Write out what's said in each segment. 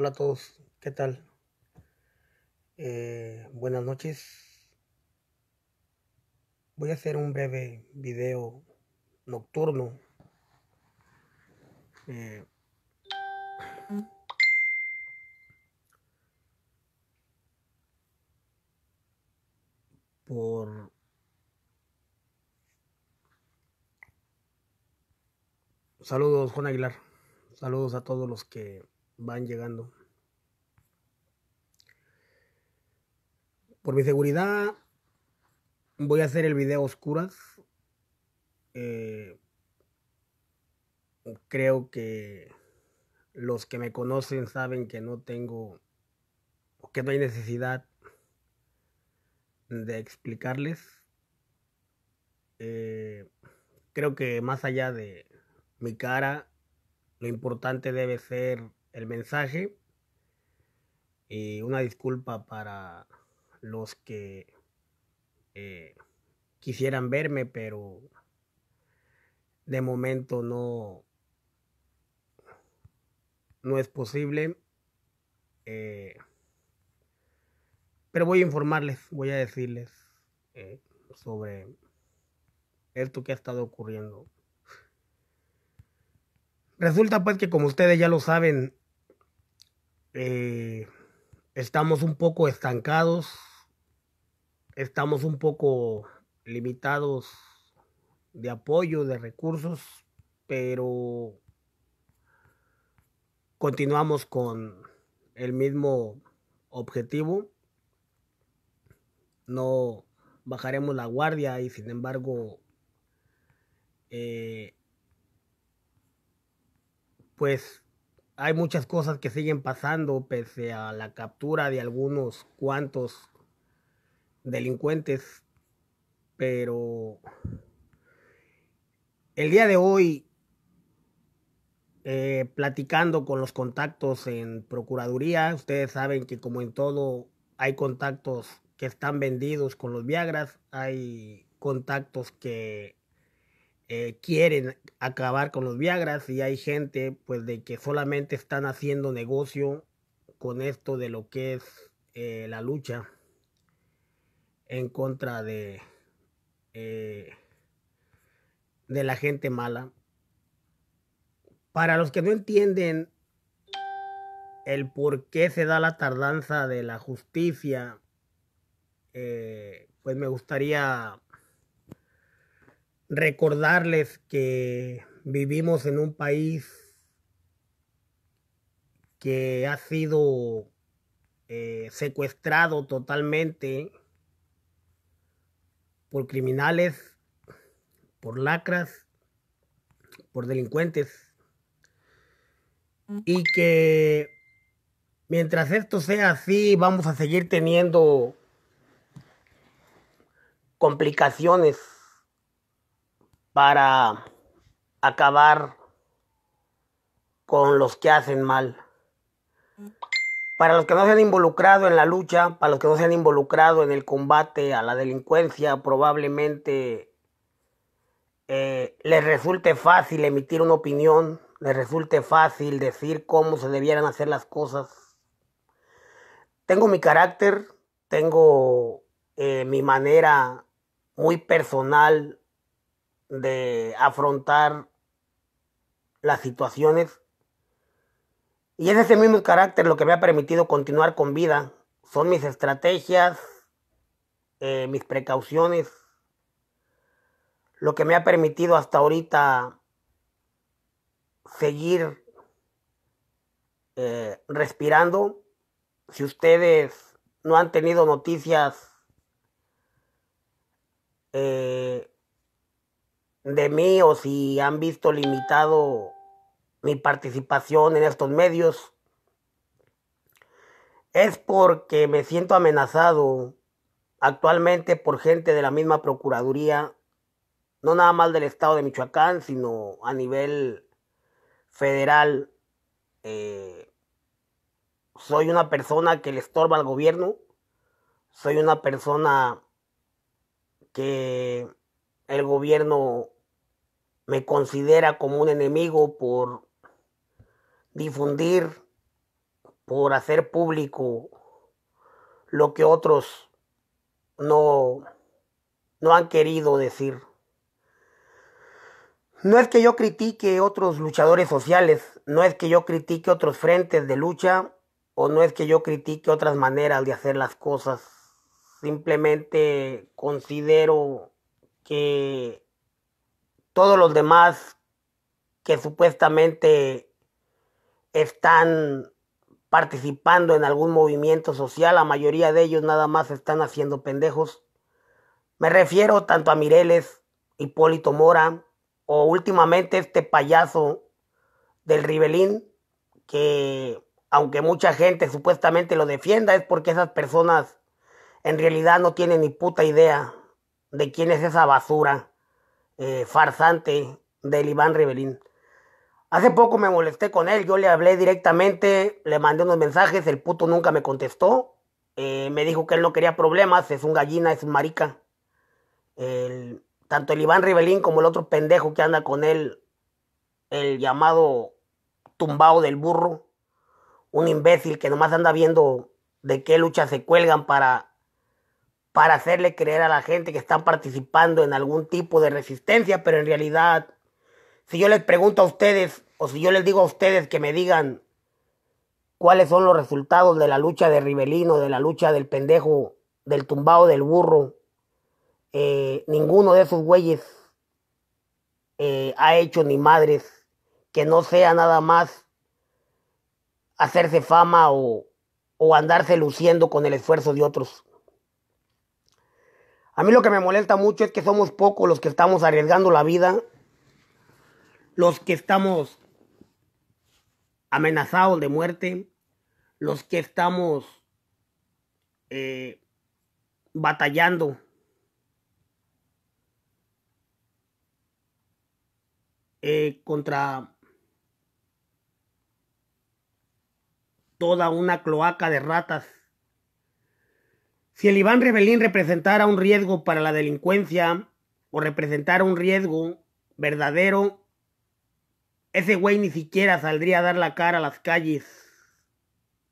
Hola a todos, ¿qué tal? Eh, buenas noches. Voy a hacer un breve video nocturno. Eh, por saludos Juan Aguilar saludos a todos los que van llegando Por mi seguridad, voy a hacer el video oscuras. Eh, creo que los que me conocen saben que no tengo que no hay necesidad de explicarles. Eh, creo que más allá de mi cara, lo importante debe ser el mensaje. Y una disculpa para los que eh, quisieran verme, pero de momento no, no es posible. Eh, pero voy a informarles, voy a decirles eh, sobre esto que ha estado ocurriendo. Resulta pues que como ustedes ya lo saben, estamos un poco estancados estamos un poco limitados de apoyo, de recursos, pero continuamos con el mismo objetivo. No bajaremos la guardia y sin embargo, eh, pues hay muchas cosas que siguen pasando pese a la captura de algunos cuantos delincuentes, pero el día de hoy, eh, platicando con los contactos en Procuraduría, ustedes saben que como en todo hay contactos que están vendidos con los Viagras, hay contactos que eh, quieren acabar con los Viagras y hay gente pues de que solamente están haciendo negocio con esto de lo que es eh, la lucha en contra de, eh, de la gente mala. Para los que no entienden el por qué se da la tardanza de la justicia, eh, pues me gustaría recordarles que vivimos en un país que ha sido eh, secuestrado totalmente por criminales, por lacras, por delincuentes. Y que mientras esto sea así, vamos a seguir teniendo complicaciones para acabar con los que hacen mal. Para los que no se han involucrado en la lucha, para los que no se han involucrado en el combate a la delincuencia, probablemente eh, les resulte fácil emitir una opinión, les resulte fácil decir cómo se debieran hacer las cosas. Tengo mi carácter, tengo eh, mi manera muy personal de afrontar las situaciones y es ese mismo carácter lo que me ha permitido continuar con vida. Son mis estrategias, eh, mis precauciones, lo que me ha permitido hasta ahorita seguir eh, respirando. Si ustedes no han tenido noticias eh, de mí o si han visto limitado mi participación en estos medios es porque me siento amenazado actualmente por gente de la misma Procuraduría, no nada más del Estado de Michoacán, sino a nivel federal. Eh, soy una persona que le estorba al gobierno, soy una persona que el gobierno me considera como un enemigo por difundir, por hacer público lo que otros no, no han querido decir. No es que yo critique otros luchadores sociales, no es que yo critique otros frentes de lucha o no es que yo critique otras maneras de hacer las cosas. Simplemente considero que todos los demás que supuestamente están participando en algún movimiento social, la mayoría de ellos nada más están haciendo pendejos. Me refiero tanto a Mireles, Hipólito Mora, o últimamente este payaso del Ribelín, que aunque mucha gente supuestamente lo defienda, es porque esas personas en realidad no tienen ni puta idea de quién es esa basura eh, farsante del Iván ribelín Hace poco me molesté con él, yo le hablé directamente, le mandé unos mensajes, el puto nunca me contestó. Eh, me dijo que él no quería problemas, es un gallina, es un marica. tanto el Iván Ribelín como el otro pendejo que anda con él, el llamado tumbao del burro, un imbécil que nomás anda viendo de qué lucha se cuelgan para, para hacerle creer a la gente que están participando en algún tipo de resistencia, pero en realidad si yo les pregunto a ustedes, o si yo les digo a ustedes que me digan cuáles son los resultados de la lucha de Ribelino, de la lucha del pendejo, del tumbado del burro, eh, ninguno de esos güeyes eh, ha hecho ni madres que no sea nada más hacerse fama o, o andarse luciendo con el esfuerzo de otros. A mí lo que me molesta mucho es que somos pocos los que estamos arriesgando la vida los que estamos amenazados de muerte, los que estamos eh, batallando. Eh, contra toda una cloaca de ratas. Si el Iván Rebelín representara un riesgo para la delincuencia o representara un riesgo verdadero ese güey ni siquiera saldría a dar la cara a las calles.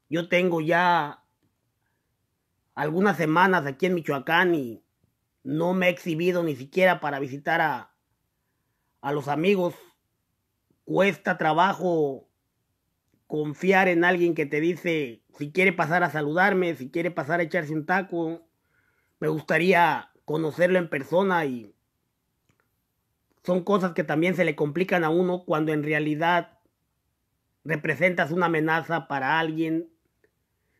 Yo tengo ya algunas semanas aquí en Michoacán y no me he exhibido ni siquiera para visitar a, a los amigos. Cuesta trabajo confiar en alguien que te dice si quiere pasar a saludarme, si quiere pasar a echarse un taco. Me gustaría conocerlo en persona y son cosas que también se le complican a uno cuando en realidad representas una amenaza para alguien.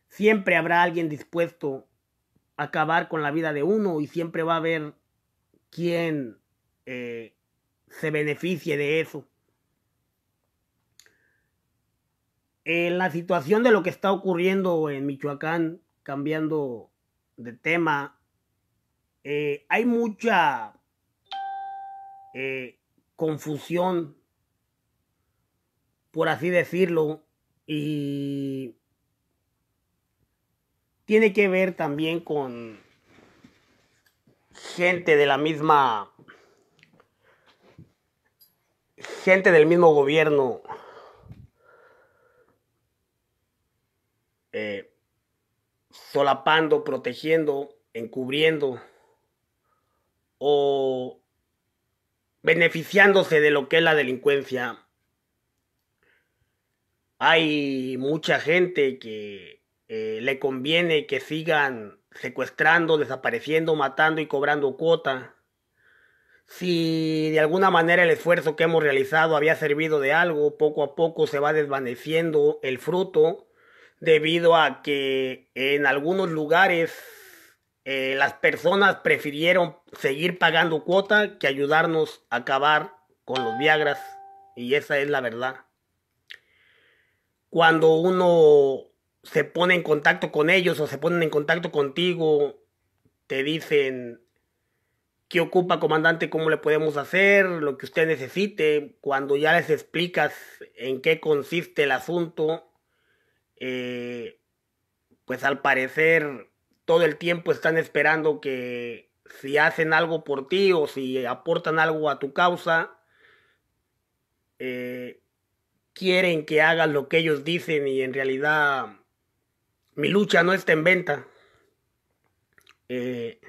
Siempre habrá alguien dispuesto a acabar con la vida de uno y siempre va a haber quien eh, se beneficie de eso. En la situación de lo que está ocurriendo en Michoacán, cambiando de tema, eh, hay mucha eh, confusión, por así decirlo, y tiene que ver también con gente de la misma gente del mismo gobierno eh, solapando, protegiendo, encubriendo o beneficiándose de lo que es la delincuencia. Hay mucha gente que eh, le conviene que sigan secuestrando, desapareciendo, matando y cobrando cuota. Si de alguna manera el esfuerzo que hemos realizado había servido de algo, poco a poco se va desvaneciendo el fruto debido a que en algunos lugares eh, las personas prefirieron seguir pagando cuota que ayudarnos a acabar con los Viagras. Y esa es la verdad. Cuando uno se pone en contacto con ellos o se ponen en contacto contigo, te dicen qué ocupa comandante, cómo le podemos hacer, lo que usted necesite. Cuando ya les explicas en qué consiste el asunto, eh, pues al parecer todo el tiempo están esperando que si hacen algo por ti o si aportan algo a tu causa, eh, quieren que hagas lo que ellos dicen y en realidad mi lucha no está en venta. Eh,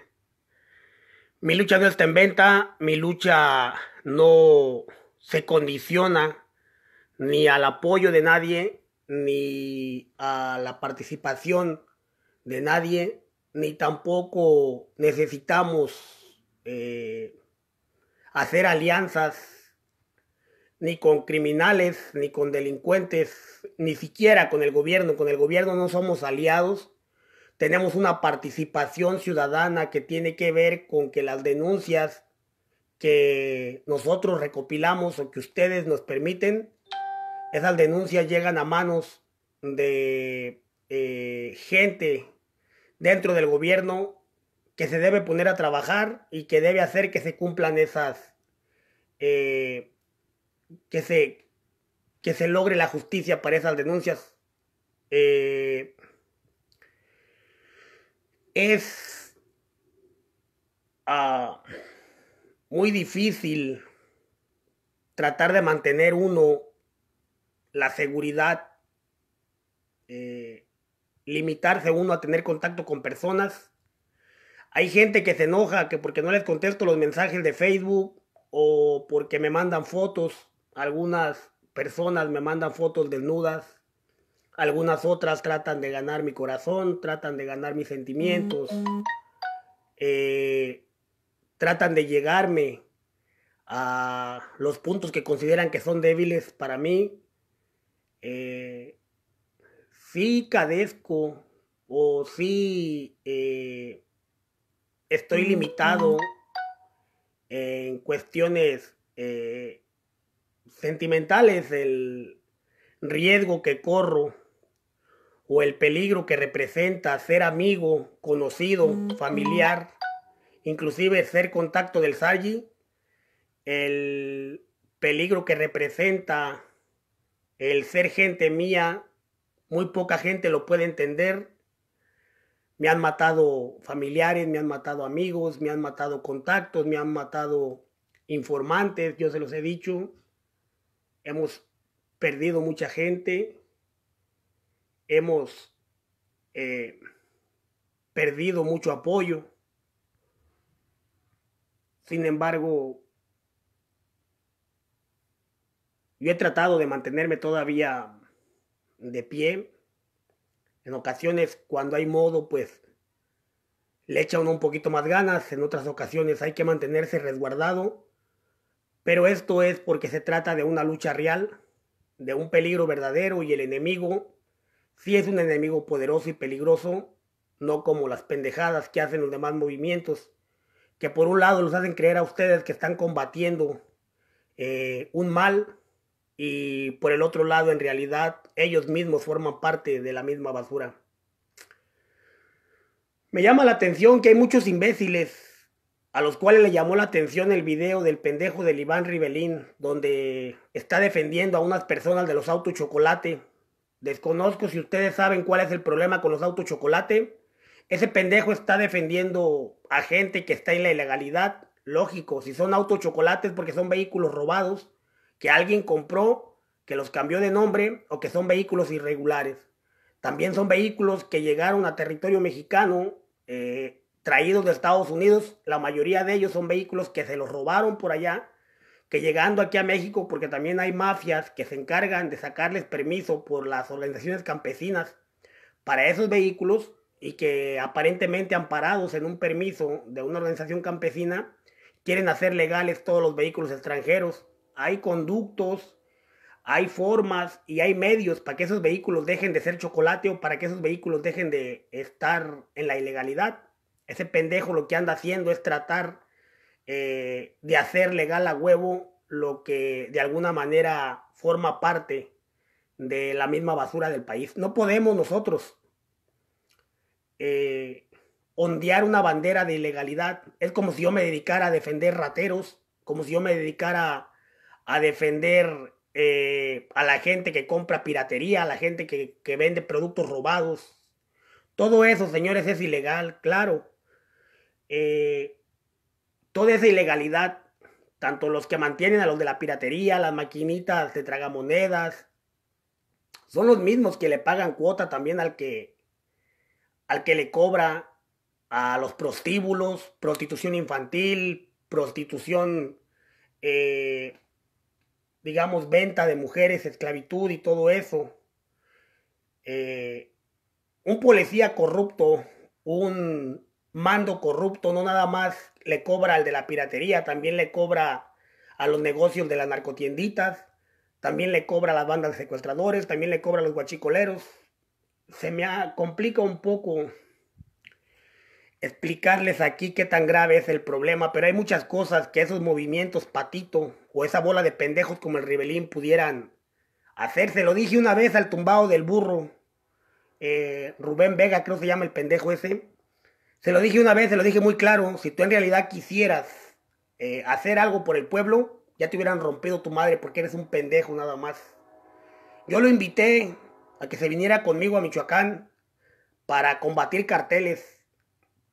mi lucha no está en venta, mi lucha no se condiciona ni al apoyo de nadie, ni a la participación de nadie, ni tampoco necesitamos eh, hacer alianzas ni con criminales, ni con delincuentes, ni siquiera con el gobierno. Con el gobierno no somos aliados. Tenemos una participación ciudadana que tiene que ver con que las denuncias que nosotros recopilamos o que ustedes nos permiten, esas denuncias llegan a manos de eh, gente dentro del gobierno que se debe poner a trabajar y que debe hacer que se cumplan esas... Eh, que, se, que se logre la justicia para esas denuncias. Eh, es ah, muy difícil tratar de mantener uno la seguridad eh, limitarse uno a tener contacto con personas. Hay gente que se enoja que porque no les contesto los mensajes de Facebook o porque me mandan fotos. Algunas personas me mandan fotos desnudas. Algunas otras tratan de ganar mi corazón, tratan de ganar mis sentimientos. Eh, tratan de llegarme a los puntos que consideran que son débiles para mí. Eh, si cadezco o si eh, estoy limitado en cuestiones eh, sentimentales, el riesgo que corro o el peligro que representa ser amigo, conocido, familiar, inclusive ser contacto del Sagi, el peligro que representa el ser gente mía muy poca gente lo puede entender. Me han matado familiares, me han matado amigos, me han matado contactos, me han matado informantes, yo se los he dicho. Hemos perdido mucha gente. Hemos eh, perdido mucho apoyo. Sin embargo, yo he tratado de mantenerme todavía de pie. En ocasiones, cuando hay modo, pues le echa uno un poquito más ganas. En otras ocasiones hay que mantenerse resguardado. Pero esto es porque se trata de una lucha real, de un peligro verdadero y el enemigo, si es un enemigo poderoso y peligroso, no como las pendejadas que hacen los demás movimientos, que por un lado los hacen creer a ustedes que están combatiendo eh, un mal, y por el otro lado, en realidad, ellos mismos forman parte de la misma basura. Me llama la atención que hay muchos imbéciles a los cuales le llamó la atención el video del pendejo del Iván Rivelín, donde está defendiendo a unas personas de los autos chocolate. Desconozco si ustedes saben cuál es el problema con los autos chocolate. Ese pendejo está defendiendo a gente que está en la ilegalidad. Lógico, si son autos chocolates porque son vehículos robados que alguien compró, que los cambió de nombre o que son vehículos irregulares. También son vehículos que llegaron a territorio mexicano eh, traídos de Estados Unidos. La mayoría de ellos son vehículos que se los robaron por allá, que llegando aquí a México, porque también hay mafias que se encargan de sacarles permiso por las organizaciones campesinas para esos vehículos y que aparentemente amparados en un permiso de una organización campesina, quieren hacer legales todos los vehículos extranjeros hay conductos, hay formas y hay medios para que esos vehículos dejen de ser chocolate o para que esos vehículos dejen de estar en la ilegalidad. Ese pendejo lo que anda haciendo es tratar eh, de hacer legal a huevo lo que de alguna manera forma parte de la misma basura del país. No podemos nosotros eh, ondear una bandera de ilegalidad. Es como si yo me dedicara a defender rateros, como si yo me dedicara a a defender eh, a la gente que compra piratería, a la gente que, vende productos robados. Todo eso, señores, es ilegal, claro. Eh, toda esa ilegalidad, tanto los que mantienen a los de la piratería, las maquinitas de tragamonedas, son los mismos que le pagan cuota también al que, al que le cobra a los prostíbulos, prostitución infantil, prostitución eh, digamos, venta de mujeres, esclavitud y todo eso. Eh, un policía corrupto, un mando corrupto, no nada más le cobra al de la piratería, también le cobra a los negocios de las narcotienditas, también le cobra a las bandas de secuestradores, también le cobra a los guachicoleros. Se me complica un poco explicarles aquí qué tan grave es el problema, pero hay muchas cosas que esos movimientos patito o esa bola de pendejos como el Ribelín pudieran hacerse. Lo dije una vez al tumbado del burro, eh, Rubén Vega creo se llama el pendejo ese. Se lo dije una vez, se lo dije muy claro, si tú en realidad quisieras eh, hacer algo por el pueblo, ya te hubieran rompido tu madre porque eres un pendejo nada más. Yo lo invité a que se viniera conmigo a Michoacán para combatir carteles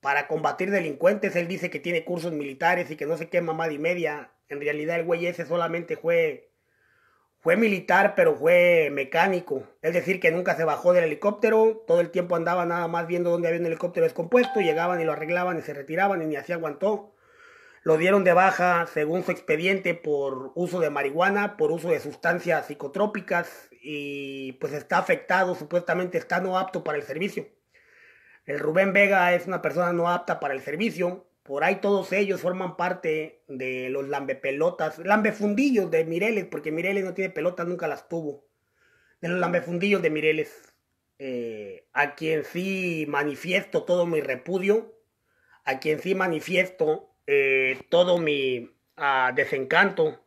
para combatir delincuentes. Él dice que tiene cursos militares y que no sé qué mamada y media. En realidad el güey ese solamente fue, fue militar, pero fue mecánico. Es decir, que nunca se bajó del helicóptero. Todo el tiempo andaba nada más viendo dónde había un helicóptero descompuesto. Llegaban y lo arreglaban y se retiraban y ni así aguantó. Lo dieron de baja según su expediente por uso de marihuana, por uso de sustancias psicotrópicas y pues está afectado, supuestamente está no apto para el servicio. El Rubén Vega es una persona no apta para el servicio. Por ahí todos ellos forman parte de los lambepelotas, lambefundillos de Mireles, porque Mireles no tiene pelotas, nunca las tuvo. De los lambefundillos de Mireles, eh, a quien sí manifiesto todo mi repudio, a quien sí manifiesto eh, todo mi ah, desencanto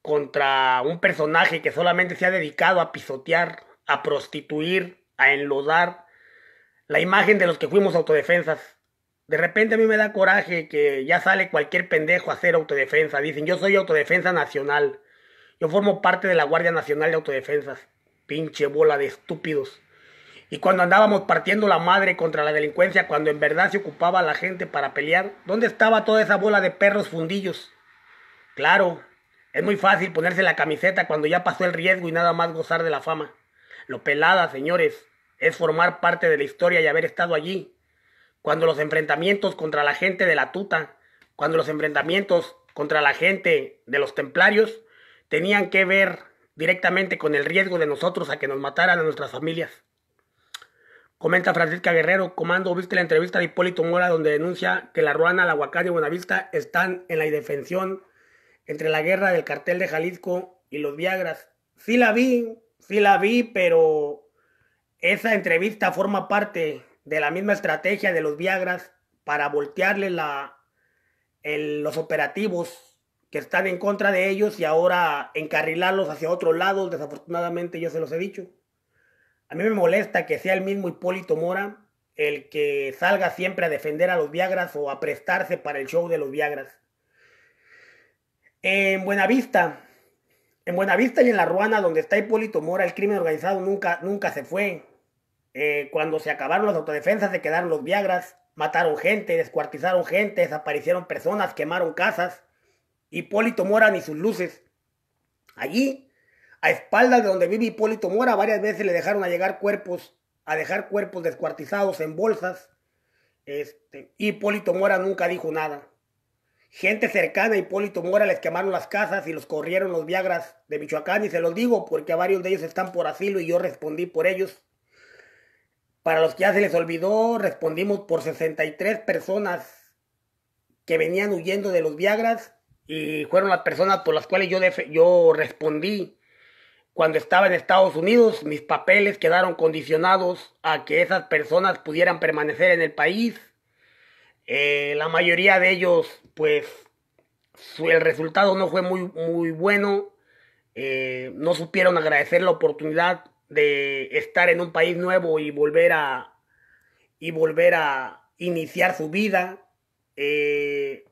contra un personaje que solamente se ha dedicado a pisotear, a prostituir, a enlodar la imagen de los que fuimos autodefensas. De repente a mí me da coraje que ya sale cualquier pendejo a hacer autodefensa. Dicen, yo soy autodefensa nacional. Yo formo parte de la Guardia Nacional de Autodefensas. Pinche bola de estúpidos. Y cuando andábamos partiendo la madre contra la delincuencia, cuando en verdad se ocupaba la gente para pelear, ¿dónde estaba toda esa bola de perros fundillos? Claro, es muy fácil ponerse la camiseta cuando ya pasó el riesgo y nada más gozar de la fama. Lo pelada, señores es formar parte de la historia y haber estado allí. Cuando los enfrentamientos contra la gente de la tuta, cuando los enfrentamientos contra la gente de los templarios tenían que ver directamente con el riesgo de nosotros a que nos mataran a nuestras familias. Comenta Francisca Guerrero, comando, viste la entrevista de Hipólito Mora donde denuncia que la Ruana, la Huacán y Buenavista están en la indefensión entre la guerra del cartel de Jalisco y los Viagras. Sí la vi, sí la vi, pero esa entrevista forma parte de la misma estrategia de los Viagras para voltearle los operativos que están en contra de ellos y ahora encarrilarlos hacia otro lado. Desafortunadamente yo se los he dicho. A mí me molesta que sea el mismo Hipólito Mora el que salga siempre a defender a los Viagras o a prestarse para el show de los Viagras. En Buenavista, en Buenavista y en La Ruana, donde está Hipólito Mora, el crimen organizado nunca, nunca se fue. Eh, cuando se acabaron las autodefensas, se quedaron los Viagras, mataron gente, descuartizaron gente, desaparecieron personas, quemaron casas. Hipólito Mora ni sus luces. Allí, a espaldas de donde vive Hipólito Mora, varias veces le dejaron a llegar cuerpos, a dejar cuerpos descuartizados en bolsas. Este, Hipólito Mora nunca dijo nada. Gente cercana a Hipólito Mora les quemaron las casas y los corrieron los Viagras de Michoacán. Y se los digo porque varios de ellos están por asilo y yo respondí por ellos. Para los que ya se les olvidó, respondimos por 63 personas que venían huyendo de los Viagras y fueron las personas por las cuales yo, yo respondí cuando estaba en Estados Unidos. Mis papeles quedaron condicionados a que esas personas pudieran permanecer en el país. Eh, la mayoría de ellos, pues, el resultado no fue muy, muy bueno. Eh, no supieron agradecer la oportunidad de estar en un país nuevo y volver a y volver a iniciar su vida eh,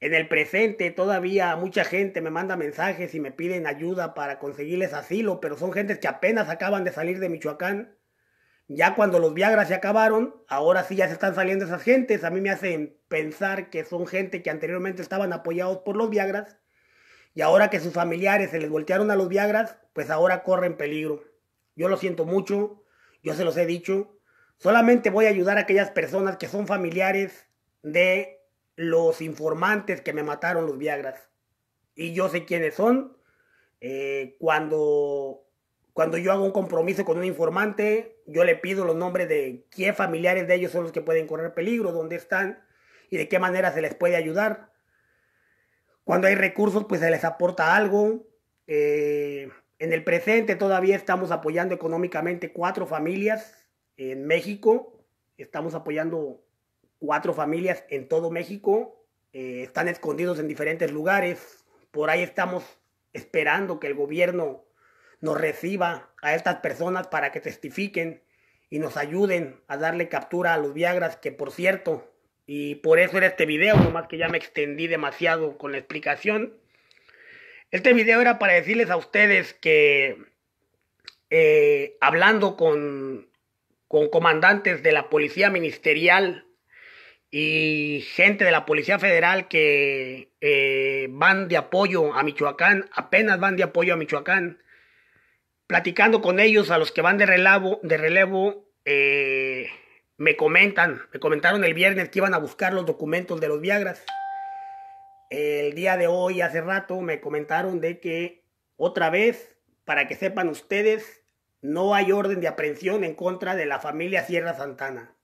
en el presente todavía mucha gente me manda mensajes y me piden ayuda para conseguirles asilo pero son gentes que apenas acaban de salir de Michoacán ya cuando los viagras se acabaron ahora sí ya se están saliendo esas gentes a mí me hacen pensar que son gente que anteriormente estaban apoyados por los Viagras y ahora que sus familiares se les voltearon a los Viagras pues ahora corren peligro yo lo siento mucho, yo se los he dicho. Solamente voy a ayudar a aquellas personas que son familiares de los informantes que me mataron los Viagras. Y yo sé quiénes son. Eh, cuando, cuando yo hago un compromiso con un informante, yo le pido los nombres de qué familiares de ellos son los que pueden correr peligro, dónde están y de qué manera se les puede ayudar. Cuando hay recursos, pues se les aporta algo. Eh, en el presente todavía estamos apoyando económicamente cuatro familias en México. Estamos apoyando cuatro familias en todo México. Eh, están escondidos en diferentes lugares. Por ahí estamos esperando que el gobierno nos reciba a estas personas para que testifiquen y nos ayuden a darle captura a los Viagras, que por cierto, y por eso era este video, nomás que ya me extendí demasiado con la explicación, este video era para decirles a ustedes que eh, hablando con, comandantes de la Policía Ministerial y gente de la Policía Federal que eh, van de apoyo a Michoacán, apenas van de apoyo a Michoacán, platicando con ellos, a los que van de relevo, de relevo eh, me comentan, me comentaron el viernes que iban a buscar los documentos de los Viagras. El día de hoy, hace rato, me comentaron de que otra vez, para que sepan ustedes, no hay orden de aprehensión en contra de la familia Sierra Santana.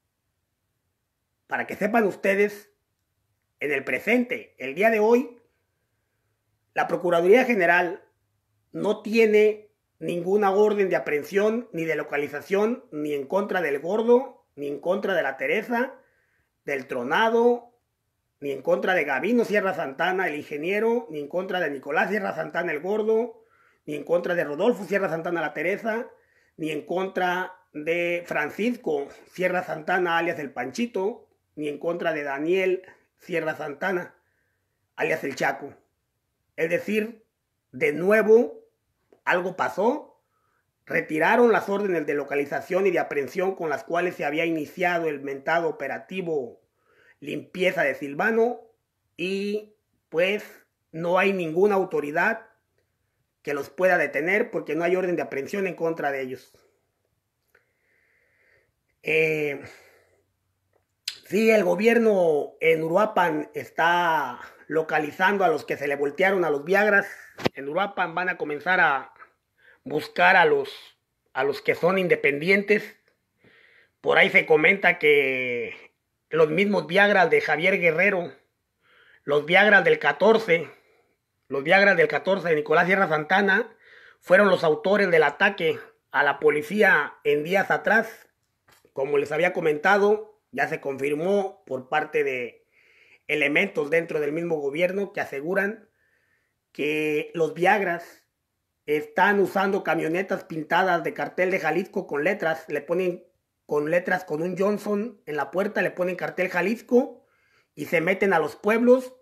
Para que sepan ustedes, en el presente, el día de hoy, la Procuraduría General no tiene ninguna orden de aprehensión ni de localización ni en contra del gordo, ni en contra de la Teresa, del tronado, ni en contra de Gabino Sierra Santana, el ingeniero, ni en contra de Nicolás Sierra Santana, el gordo, ni en contra de Rodolfo Sierra Santana, la Teresa, ni en contra de Francisco Sierra Santana, alias el Panchito, ni en contra de Daniel Sierra Santana, alias el Chaco. Es decir, de nuevo, algo pasó. Retiraron las órdenes de localización y de aprehensión con las cuales se había iniciado el mentado operativo limpieza de silvano y pues no hay ninguna autoridad que los pueda detener porque no hay orden de aprehensión en contra de ellos. si eh, sí, el gobierno en Uruapan está localizando a los que se le voltearon a los Viagras. En Uruapan van a comenzar a buscar a los, a los que son independientes. Por ahí se comenta que los mismos Viagras de Javier Guerrero, los Viagras del 14, los Viagras del 14 de Nicolás Sierra Santana, fueron los autores del ataque a la policía en días atrás. Como les había comentado, ya se confirmó por parte de elementos dentro del mismo gobierno que aseguran que los Viagras están usando camionetas pintadas de cartel de Jalisco con letras, le ponen con letras con un Johnson en la puerta, le ponen cartel Jalisco y se meten a los pueblos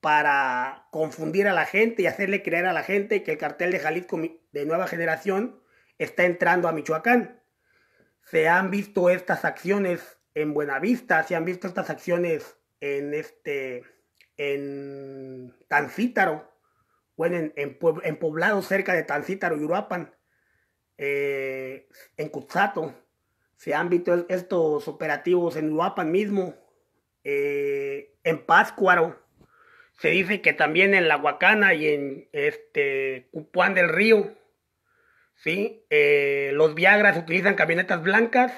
para confundir a la gente y hacerle creer a la gente que el cartel de Jalisco de nueva generación está entrando a Michoacán. Se han visto estas acciones en Buenavista, se han visto estas acciones en este en Tancítaro, bueno, en, en, poblados cerca de Tancítaro y Uruapan, eh, en Cutzato, se han visto estos operativos en Uapan mismo, eh, en Páscuaro, se dice que también en La Huacana y en este Cupuán del Río, ¿sí? Eh, los Viagras utilizan camionetas blancas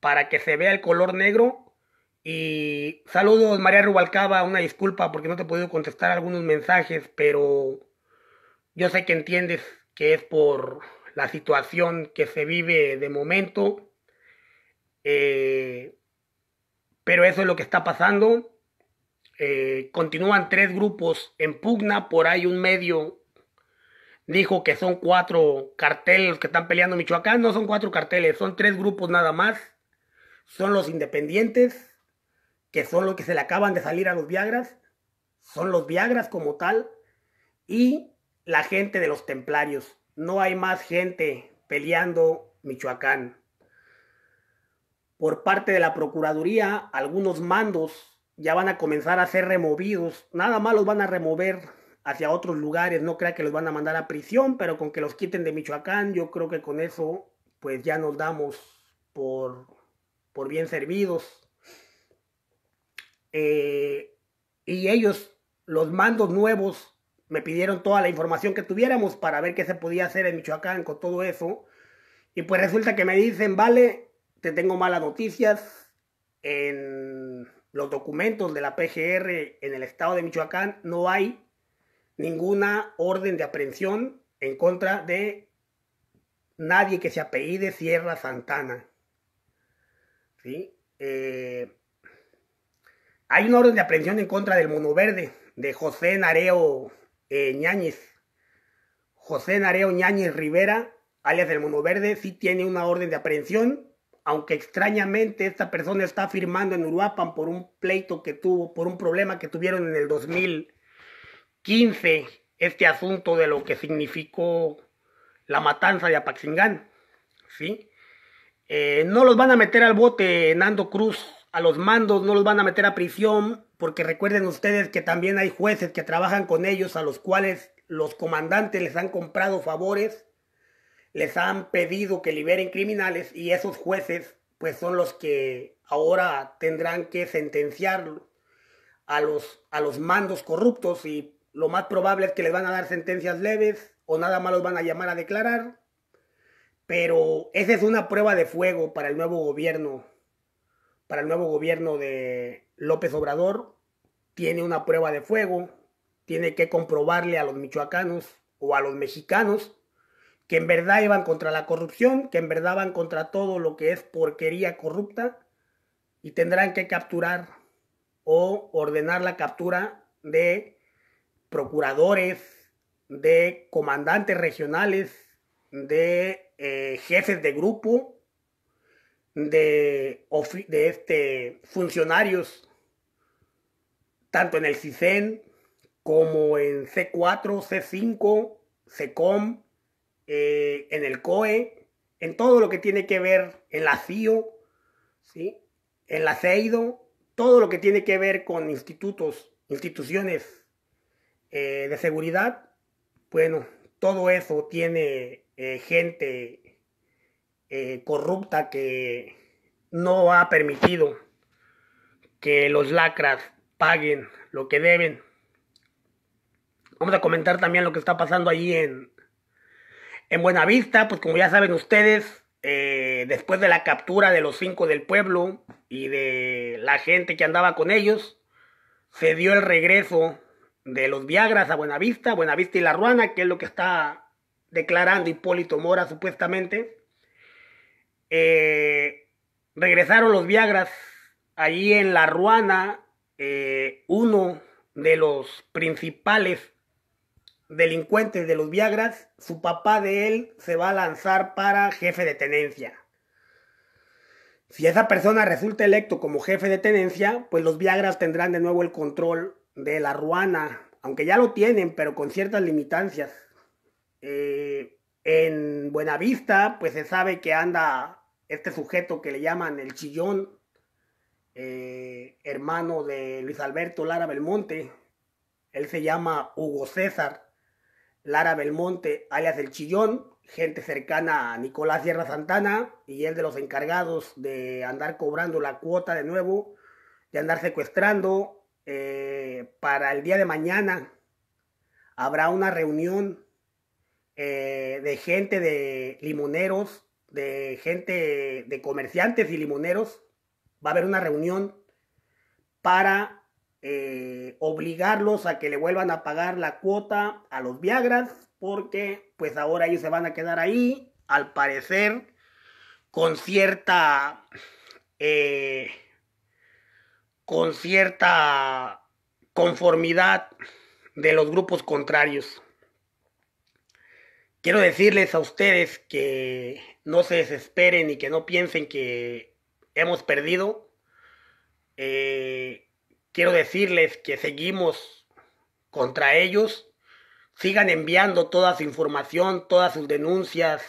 para que se vea el color negro. Y saludos María Rubalcaba, una disculpa porque no te he podido contestar algunos mensajes, pero yo sé que entiendes que es por la situación que se vive de momento eh, pero eso es lo que está pasando. Eh, continúan tres grupos en pugna. Por ahí un medio dijo que son cuatro carteles que están peleando Michoacán. No son cuatro carteles, son tres grupos nada más. Son los independientes, que son los que se le acaban de salir a los Viagras. Son los Viagras como tal. Y la gente de los templarios. No hay más gente peleando Michoacán por parte de la Procuraduría, algunos mandos ya van a comenzar a ser removidos. Nada más los van a remover hacia otros lugares. No crea que los van a mandar a prisión, pero con que los quiten de Michoacán, yo creo que con eso, pues ya nos damos por, por bien servidos. Eh, y ellos, los mandos nuevos, me pidieron toda la información que tuviéramos para ver qué se podía hacer en Michoacán con todo eso. Y pues resulta que me dicen, vale, te tengo malas noticias. En los documentos de la PGR en el estado de Michoacán no hay ninguna orden de aprehensión en contra de nadie que se apellide Sierra Santana. ¿Sí? Eh, hay una orden de aprehensión en contra del Mono Verde, de José Nareo eh, José Nareo Ñáñez Rivera, alias del Mono Verde, sí tiene una orden de aprehensión aunque extrañamente esta persona está firmando en Uruapan por un pleito que tuvo, por un problema que tuvieron en el 2015, este asunto de lo que significó la matanza de Apaxingán, ¿sí? Eh, no los van a meter al bote Nando Cruz, a los mandos no los van a meter a prisión, porque recuerden ustedes que también hay jueces que trabajan con ellos, a los cuales los comandantes les han comprado favores les han pedido que liberen criminales y esos jueces pues son los que ahora tendrán que sentenciar a los, a los mandos corruptos y lo más probable es que les van a dar sentencias leves o nada más los van a llamar a declarar. Pero esa es una prueba de fuego para el nuevo gobierno, para el nuevo gobierno de López Obrador. Tiene una prueba de fuego, tiene que comprobarle a los michoacanos o a los mexicanos que en verdad iban contra la corrupción, que en verdad van contra todo lo que es porquería corrupta y tendrán que capturar o ordenar la captura de procuradores, de comandantes regionales, de eh, jefes de grupo, de, este, funcionarios, tanto en el CICEN como en C4, C5, CECOM, eh, en el COE, en todo lo que tiene que ver en la CIO, ¿sí? en la CEIDO, todo lo que tiene que ver con institutos, instituciones eh, de seguridad, bueno, todo eso tiene eh, gente corrupta que no ha permitido que los lacras paguen lo que deben. Vamos a comentar también lo que está pasando allí en, en Buenavista, pues como ya saben ustedes, eh, después de la captura de los cinco del pueblo y de la gente que andaba con ellos, se dio el regreso de los Viagras a Buenavista, Buenavista y La Ruana, que es lo que está declarando Hipólito Mora supuestamente. Eh, regresaron los Viagras allí en La Ruana, eh, uno de los principales delincuentes de los Viagras, su papá de él se va a lanzar para jefe de tenencia. Si esa persona resulta electo como jefe de tenencia, pues los Viagras tendrán de nuevo el control de la ruana, aunque ya lo tienen, pero con ciertas limitancias. Eh, en Buenavista, pues se sabe que anda este sujeto que le llaman el Chillón, eh, hermano de Luis Alberto Lara Belmonte. Él se llama Hugo César. Lara Belmonte, alias El Chillón, gente cercana a Nicolás Sierra Santana y él de los encargados de andar cobrando la cuota de nuevo, de andar secuestrando. Eh, para el día de mañana habrá una reunión eh, de gente de limoneros, de gente de comerciantes y limoneros. Va a haber una reunión para eh, obligarlos a que le vuelvan a pagar la cuota a los Viagras, porque pues ahora ellos se van a quedar ahí, al parecer, con cierta... Eh, con cierta conformidad de los grupos contrarios. Quiero decirles a ustedes que no se desesperen y que no piensen que hemos perdido. Eh, quiero decirles que seguimos contra ellos. Sigan enviando toda su información, todas sus denuncias.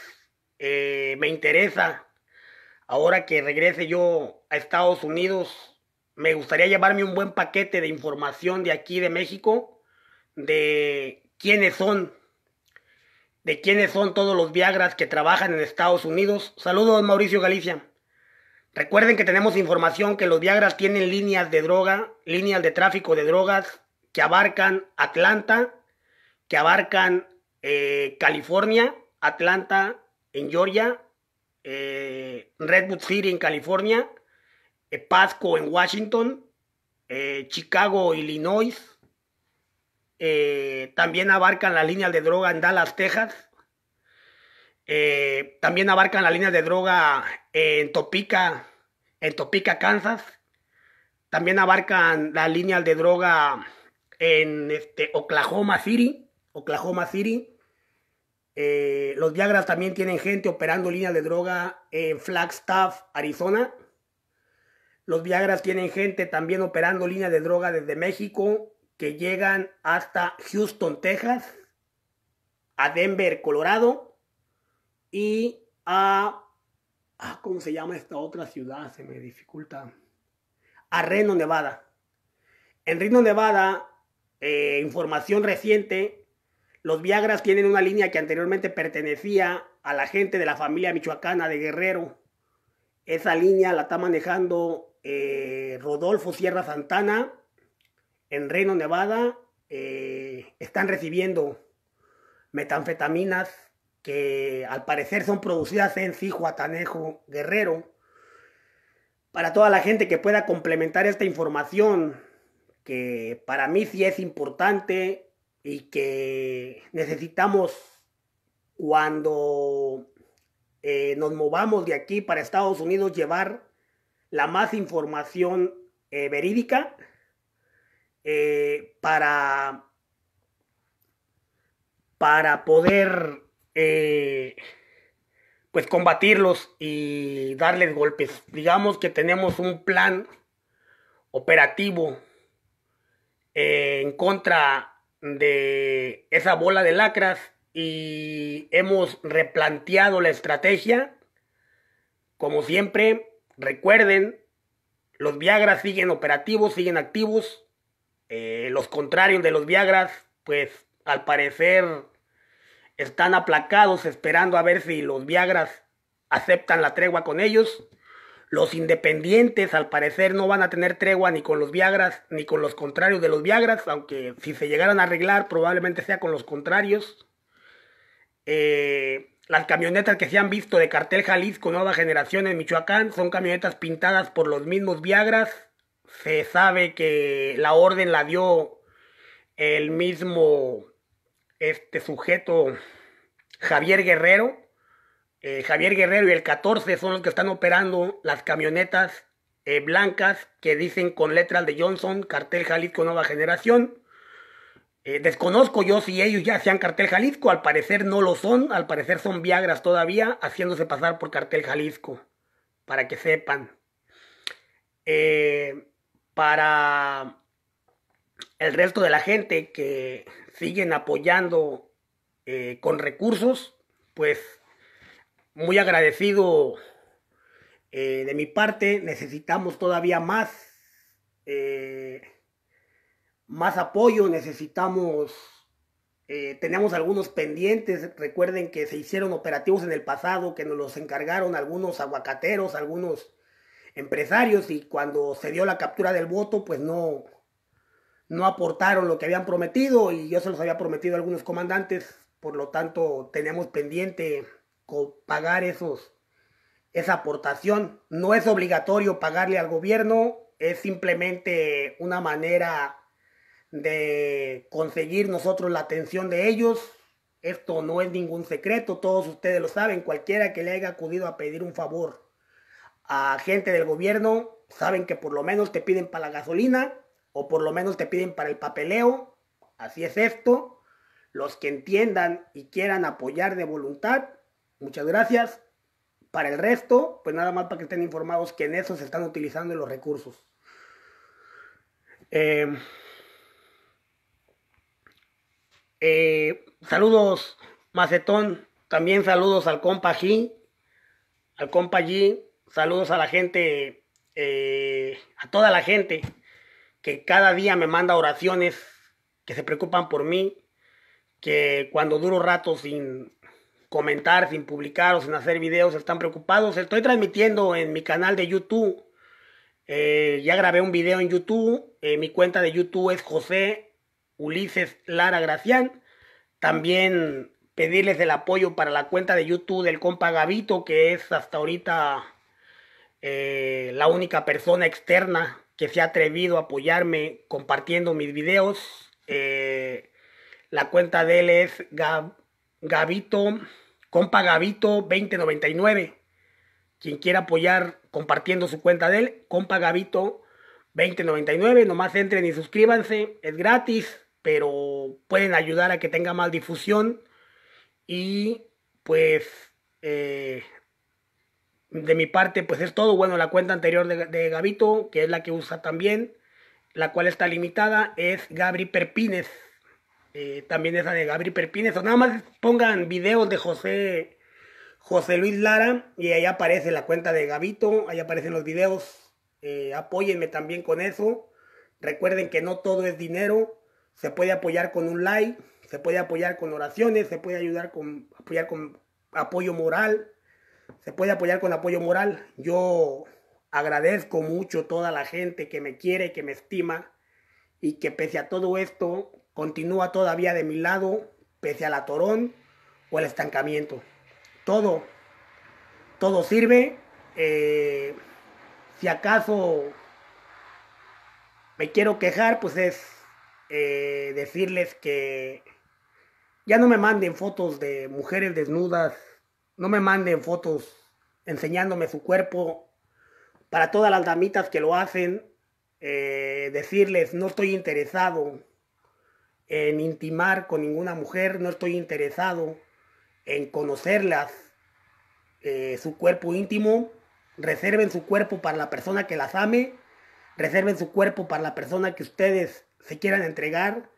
Eh, me interesa. Ahora que regrese yo a Estados Unidos, me gustaría llevarme un buen paquete de información de aquí de México, de quiénes son, de quiénes son todos los Viagras que trabajan en Estados Unidos. Saludos, Mauricio Galicia. Recuerden que tenemos información que los Viagras tienen líneas de droga, líneas de tráfico de drogas que abarcan Atlanta, que abarcan eh, California, Atlanta en Georgia, eh, Redwood City en California, eh, Pasco en Washington, Chicago, Illinois. también abarcan las líneas de droga en Dallas, Texas, eh, también abarcan la línea de droga en Topeka en Topeka, Kansas. También abarcan la línea de droga en este, Oklahoma City. Oklahoma City. Eh, los Viagras también tienen gente operando líneas de droga en Flagstaff, Arizona. Los Viagras tienen gente también operando línea de droga desde México que llegan hasta Houston, Texas, a Denver, Colorado, y a, ah, ¿cómo se llama esta otra ciudad? Se me dificulta. A Reno, Nevada. En Reno, Nevada, eh, información reciente, los Viagras tienen una línea que anteriormente pertenecía a la gente de la familia michoacana de Guerrero. Esa línea la está manejando eh, Rodolfo Sierra Santana en Reno, Nevada. Eh, están recibiendo metanfetaminas que al parecer son producidas en Cihuatanejo Guerrero. Para toda la gente que pueda complementar esta información, que para mí sí es importante y que necesitamos cuando eh, nos movamos de aquí para Estados Unidos llevar la más información eh, verídica eh, para, para poder eh, pues combatirlos y darles golpes. Digamos que tenemos un plan operativo eh, en contra de esa bola de lacras y hemos replanteado la estrategia. Como siempre, recuerden, los Viagras siguen operativos, siguen activos. Eh, los contrarios de los Viagras, pues al parecer están aplacados esperando a ver si los Viagras aceptan la tregua con ellos. Los independientes al parecer no van a tener tregua ni con los Viagras ni con los contrarios de los Viagras, aunque si se llegaran a arreglar probablemente sea con los contrarios. Eh, las camionetas que se han visto de cartel Jalisco Nueva Generación en Michoacán son camionetas pintadas por los mismos Viagras. Se sabe que la orden la dio el mismo este sujeto Javier Guerrero. Eh, Javier Guerrero y el 14 son los que están operando las camionetas eh, blancas que dicen con letras de Johnson, cartel Jalisco Nueva Generación. Eh, desconozco yo si ellos ya sean cartel Jalisco, al parecer no lo son, al parecer son Viagras todavía, haciéndose pasar por cartel Jalisco, para que sepan. para el resto de la gente que siguen apoyando eh, con recursos, pues muy agradecido eh, de mi parte, necesitamos todavía más, eh, más apoyo, necesitamos, tenemos algunos pendientes, recuerden que se hicieron operativos en el pasado, que nos los encargaron algunos aguacateros, algunos empresarios y cuando se dio la captura del voto, pues no, no aportaron lo que habían prometido y yo se los había prometido a algunos comandantes, por lo tanto tenemos pendiente pagar esos, esa aportación. No es obligatorio pagarle al gobierno, es simplemente una manera de conseguir nosotros la atención de ellos. Esto no es ningún secreto, todos ustedes lo saben, cualquiera que le haya acudido a pedir un favor a gente del gobierno, saben que por lo menos te piden para la gasolina, o por lo menos te piden para el papeleo, así es esto. Los que entiendan y quieran apoyar de voluntad, muchas gracias. Para el resto, pues nada más para que estén informados que en eso se están utilizando los recursos. Em, eh, saludos, Macetón. También saludos al compa G. Al compa G. Saludos a la gente. Eh, a toda la gente que cada día me manda oraciones, que se preocupan por mí, que cuando duro rato sin comentar, sin publicar o sin hacer videos, están preocupados. Estoy transmitiendo en mi canal de YouTube. Eh, ya grabé un video en YouTube. Eh, mi cuenta de YouTube es José Ulises Lara Gracián. También pedirles el apoyo para la cuenta de YouTube del compa Gavito, que es hasta ahorita eh, la única persona externa que se ha atrevido a apoyarme compartiendo mis videos. Eh, la cuenta de él es Gab, Gabito, compa Gabito 2099. Quien quiera apoyar compartiendo su cuenta de él, compa Gabito 2099. Nomás entren y suscríbanse, es gratis, pero pueden ayudar a que tenga más difusión. Y pues eh, de mi parte, pues es todo. Bueno, la cuenta anterior de, Gabito, que es la que usa también, la cual está limitada, es Gabri Perpines. Eh, también esa de Gabri Perpines. O nada más pongan videos de José, José Luis Lara y ahí aparece la cuenta de Gabito, ahí aparecen los videos. Eh, apóyenme también con eso. Recuerden que no todo es dinero. Se puede apoyar con un like, se puede apoyar con oraciones, se puede ayudar con apoyar con apoyo moral se puede apoyar con apoyo moral. Yo agradezco mucho toda la gente que me quiere, que me estima y que pese a todo esto continúa todavía de mi lado, pese al atorón o el estancamiento. Todo, todo sirve. Eh, si acaso me quiero quejar, pues es eh, decirles que ya no me manden fotos de mujeres desnudas no me manden fotos enseñándome su cuerpo. Para todas las damitas que lo hacen, eh, decirles no estoy interesado en intimar con ninguna mujer, no estoy interesado en conocerlas, eh, su cuerpo íntimo, reserven su cuerpo para la persona que las ame, reserven su cuerpo para la persona que ustedes se quieran entregar,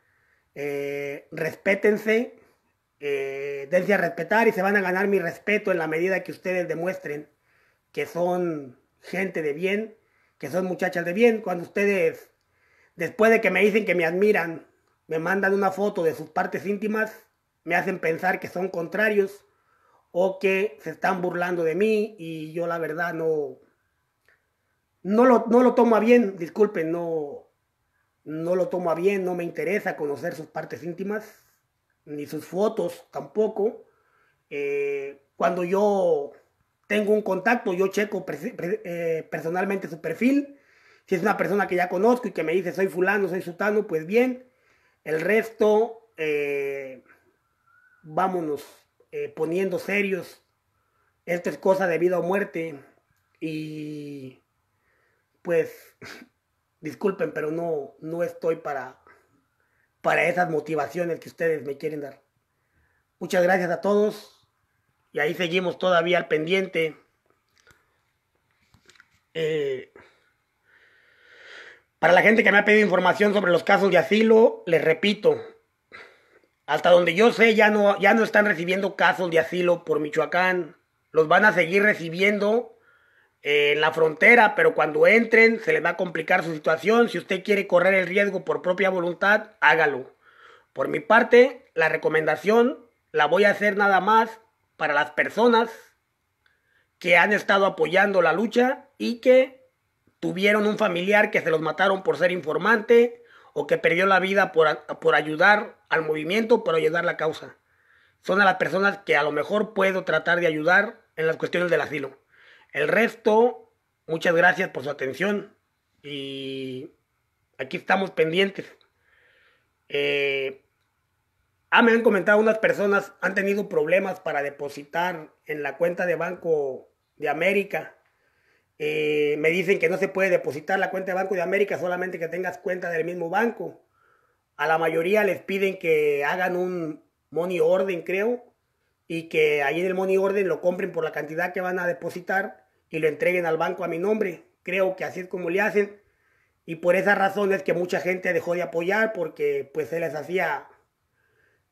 respetense eh, respétense, eh, dense a respetar y se van a ganar mi respeto en la medida que ustedes demuestren que son gente de bien, que son muchachas de bien. Cuando ustedes, después de que me dicen que me admiran, me mandan una foto de sus partes íntimas, me hacen pensar que son contrarios o que se están burlando de mí y yo la verdad no, no lo, no lo tomo bien, disculpen, no, no lo tomo a bien, no me interesa conocer sus partes íntimas, ni sus fotos tampoco. Eh, cuando yo tengo un contacto, yo checo eh, personalmente su perfil. Si es una persona que ya conozco y que me dice soy fulano, soy sutano, pues bien. El resto, eh, vámonos poniendo serios. Esto es cosa de vida o muerte. Y pues, disculpen, pero no, no estoy para para esas motivaciones que ustedes me quieren dar. Muchas gracias a todos y ahí seguimos todavía al pendiente. Eh, para la gente que me ha pedido información sobre los casos de asilo, les repito, hasta donde yo sé ya no, ya no están recibiendo casos de asilo por Michoacán, los van a seguir recibiendo eh, en la frontera, pero cuando entren se les va a complicar su situación. Si usted quiere correr el riesgo por propia voluntad, hágalo. Por mi parte, la recomendación la voy a hacer nada más para las personas que han estado apoyando la lucha y que tuvieron un familiar que se los mataron por ser informante o que perdió la vida por, por ayudar al movimiento, por ayudar la causa. Son a las personas que a lo mejor puedo tratar de ayudar en las cuestiones del asilo. El resto, muchas gracias por su atención y aquí estamos pendientes. Eh, ah, me han comentado unas personas han tenido problemas para depositar en la cuenta de Banco de América. Eh, me dicen que no se puede depositar la cuenta de Banco de América solamente que tengas cuenta del mismo banco. A la mayoría les piden que hagan un money order, creo, y que ahí en el money order lo compren por la cantidad que van a depositar y lo entreguen al banco a mi nombre. Creo que así es como le hacen. Y por esas razones que mucha gente dejó de apoyar porque pues se les hacía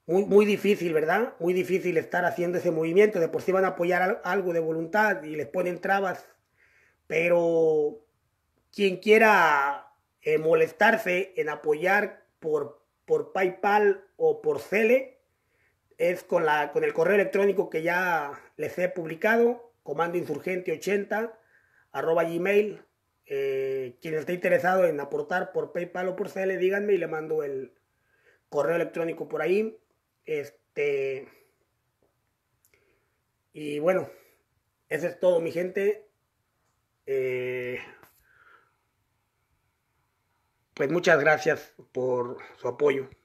muy, difícil, ¿verdad? Muy difícil estar haciendo ese movimiento. De por sí van a apoyar algo de voluntad y les ponen trabas. Pero quien quiera eh, molestarse en apoyar por, por PayPal o por Cele, es con, la, con el correo electrónico que ya les he publicado, comandoinsurgente80 arroba gmail. Eh, quien esté interesado en aportar por PayPal o por CL, díganme y le mando el correo electrónico por ahí. Este. Y bueno, eso es todo, mi gente. Eh, pues muchas gracias por su apoyo.